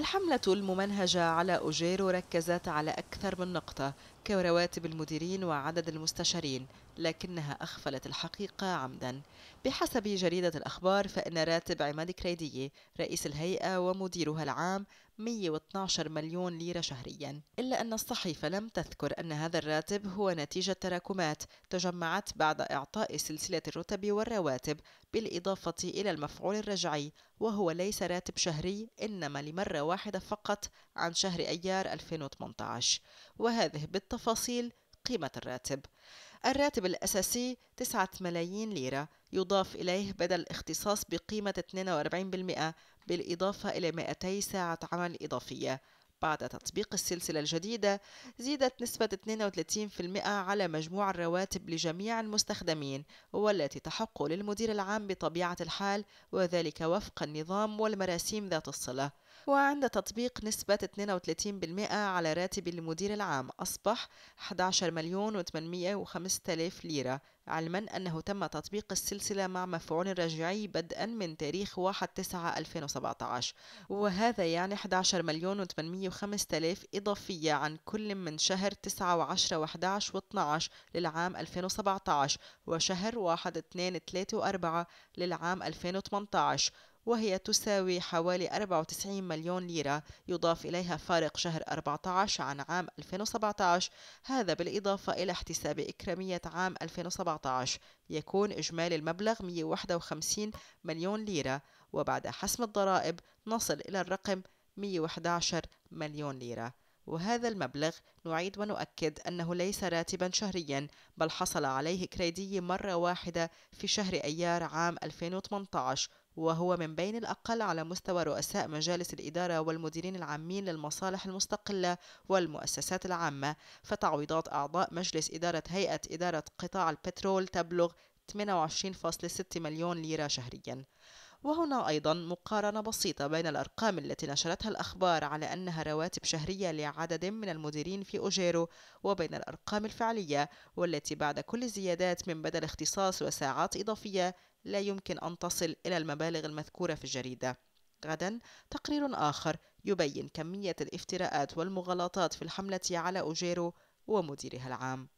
الحملة الممنهجة على أوجيرو ركزت على أكثر من نقطة كرواتب المديرين وعدد المستشارين لكنها أخفلت الحقيقة عمدا بحسب جريدة الأخبار فإن راتب عماد كريدية رئيس الهيئة ومديرها العام 112 مليون ليرة شهريا إلا أن الصحيفة لم تذكر أن هذا الراتب هو نتيجة تراكمات تجمعت بعد إعطاء سلسلة الرتب والرواتب بالإضافة إلى المفعول الرجعي وهو ليس راتب شهري إنما لمرة واحدة فقط عن شهر أيار 2018 وهذه بالتالي تفاصيل قيمة الراتب الراتب الأساسي 9 ملايين ليرة يضاف إليه بدل اختصاص بقيمة 42% بالإضافة إلى 200 ساعة عمل إضافية بعد تطبيق السلسلة الجديدة زيدت نسبة 32% على مجموع الرواتب لجميع المستخدمين والتي تحق للمدير العام بطبيعة الحال وذلك وفق النظام والمراسيم ذات الصلة وعند تطبيق نسبة 32% على راتب المدير العام أصبح 11 مليون و805 ليرة علما أنه تم تطبيق السلسلة مع مفعول رجعي بدءا من تاريخ 1/9/2017 وهذا يعني 11 مليون و805 آلاف إضافية عن كل من شهر 9 و10 و11 و12 للعام 2017 وشهر 1 2 3 و4 للعام 2018 وهي تساوي حوالي 94 مليون ليرة يضاف إليها فارق شهر 14 عن عام 2017 هذا بالإضافة إلى احتساب إكرامية عام 2017 يكون إجمالي المبلغ 151 مليون ليرة وبعد حسم الضرائب نصل إلى الرقم 111 مليون ليرة وهذا المبلغ نعيد ونؤكد أنه ليس راتبا شهريا بل حصل عليه كريدي مرة واحدة في شهر أيار عام 2018 وهو من بين الأقل على مستوى رؤساء مجالس الإدارة والمديرين العامين للمصالح المستقلة والمؤسسات العامة فتعويضات أعضاء مجلس إدارة هيئة إدارة قطاع البترول تبلغ 28.6 مليون ليرة شهرياً وهنا أيضا مقارنة بسيطة بين الأرقام التي نشرتها الأخبار على أنها رواتب شهرية لعدد من المديرين في أوجيرو وبين الأرقام الفعلية والتي بعد كل الزيادات من بدل اختصاص وساعات إضافية لا يمكن أن تصل إلى المبالغ المذكورة في الجريدة غدا تقرير آخر يبين كمية الافتراءات والمغالطات في الحملة على أوجيرو ومديرها العام